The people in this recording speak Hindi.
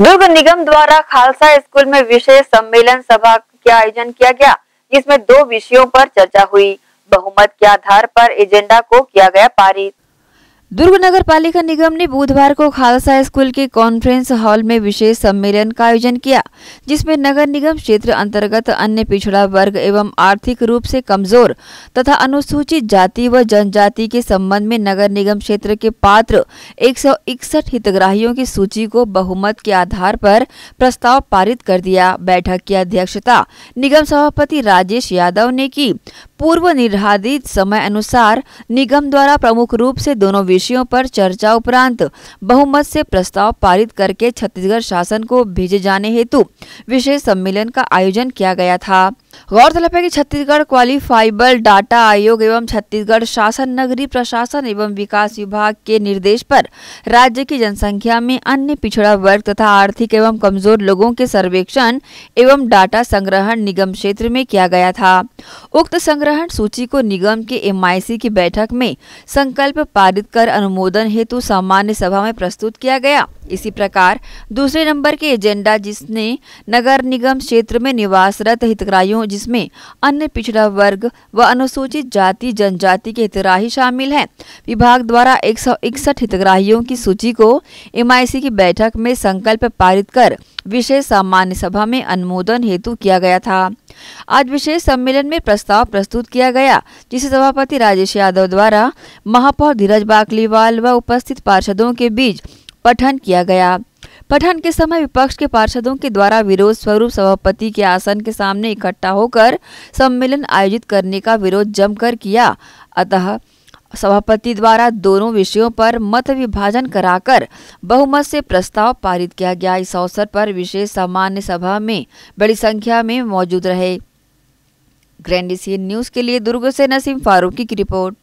दुर्ग निगम द्वारा खालसा स्कूल में विशेष सम्मेलन सभा का आयोजन किया गया जिसमें दो विषयों पर चर्चा हुई बहुमत के आधार पर एजेंडा को किया गया पारित दुर्ग नगर पालिका निगम ने बुधवार को खालसा स्कूल के कॉन्फ्रेंस हॉल में विशेष सम्मेलन का आयोजन किया जिसमें नगर निगम क्षेत्र अंतर्गत अन्य पिछड़ा वर्ग एवं आर्थिक रूप से कमजोर तथा अनुसूचित जाति व जनजाति के संबंध में नगर निगम क्षेत्र के पात्र एक हितग्राहियों की सूची को बहुमत के आधार पर प्रस्ताव पारित कर दिया बैठक की अध्यक्षता निगम सभापति राजेश यादव ने की पूर्व निर्धारित समय अनुसार निगम द्वारा प्रमुख रूप से दोनों विषयों पर चर्चा उपरांत बहुमत से प्रस्ताव पारित करके छत्तीसगढ़ शासन को भेजे जाने हेतु विशेष सम्मेलन का आयोजन किया गया था गौरतलब है कि छत्तीसगढ़ क्वालिफाइबल डाटा आयोग एवं छत्तीसगढ़ शासन नगरी प्रशासन एवं विकास विभाग के निर्देश पर राज्य की जनसंख्या में अन्य पिछड़ा वर्ग तथा आर्थिक एवं कमजोर लोगों के सर्वेक्षण एवं डाटा संग्रहण निगम क्षेत्र में किया गया था उक्त संग्रहण सूची को निगम के एम की बैठक में संकल्प पारित कर अनुमोदन हेतु सामान्य सभा में प्रस्तुत किया गया इसी प्रकार दूसरे नंबर के एजेंडा जिसने नगर निगम क्षेत्र में निवासरत हितग्राहियों जिस जिसमें अन्य पिछड़ा वर्ग व अनुसूचित जाति जनजाति के हितग्राही शामिल हैं विभाग द्वारा एक सौ इकसठ हितग्राहियों की सूची को एम की बैठक में संकल्प पारित कर विशेष सामान्य सभा में अनुमोदन हेतु किया गया था आज विशेष सम्मेलन में प्रस्ताव प्रस्तुत किया गया जिसे सभापति राजेश यादव द्वारा महापौर धीरज बागलीवाल व उपस्थित पार्षदों के बीच पठन किया गया पठन के समय विपक्ष के पार्षदों के द्वारा विरोध स्वरूप सभापति के आसन के सामने इकट्ठा होकर सम्मेलन आयोजित करने का विरोध जमकर किया अतः सभापति द्वारा दोनों विषयों पर मत विभाजन कराकर बहुमत से प्रस्ताव पारित किया गया इस अवसर पर विशेष सामान्य सभा में बड़ी संख्या में मौजूद रहे ग्रैंडिसियन न्यूज के लिए दुर्ग से नसीम फारूकी की रिपोर्ट